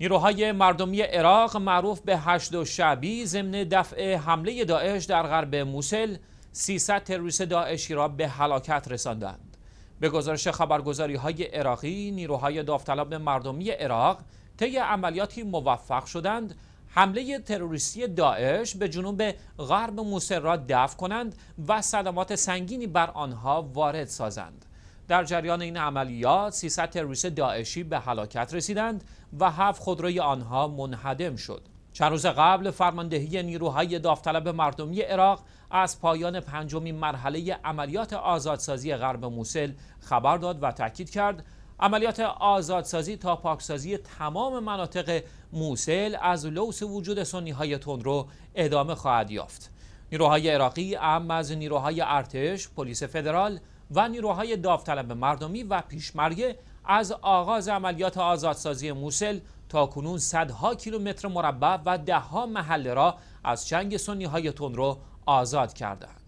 نیروهای مردمی عراق معروف به هشت و شعبی ضمن دفع حمله داعش در غرب موسل 300 تروریست داعشی را به هلاکت رساندند. به گزارش خبرگزاری های عراقی نیروهای داوطلب مردمی عراق طی عملیاتی موفق شدند حمله تروریستی داعش به جنوب غرب موسل را دفع کنند و صدمات سنگینی بر آنها وارد سازند. در جریان این عملیات 300 تروریست داعشی به هلاکت رسیدند و هفت خودروی آنها منهدم شد چند روز قبل فرماندهی نیروهای داوطلب مردمی عراق از پایان پنجمین مرحله عملیات آزادسازی غرب موسل خبر داد و تاکید کرد عملیات آزادسازی تا پاکسازی تمام مناطق موسل از لوس وجود سنی های رو ادامه خواهد یافت نیروهای عراقی ام از نیروهای ارتش، پلیس فدرال، و نیروهای داوطلب مردمی و پیشمرگه از آغاز عملیات آزادسازی موسل تا کنون صدها کیلومتر مربع و دهها محله را از چنگ سنی های رو آزاد کردند.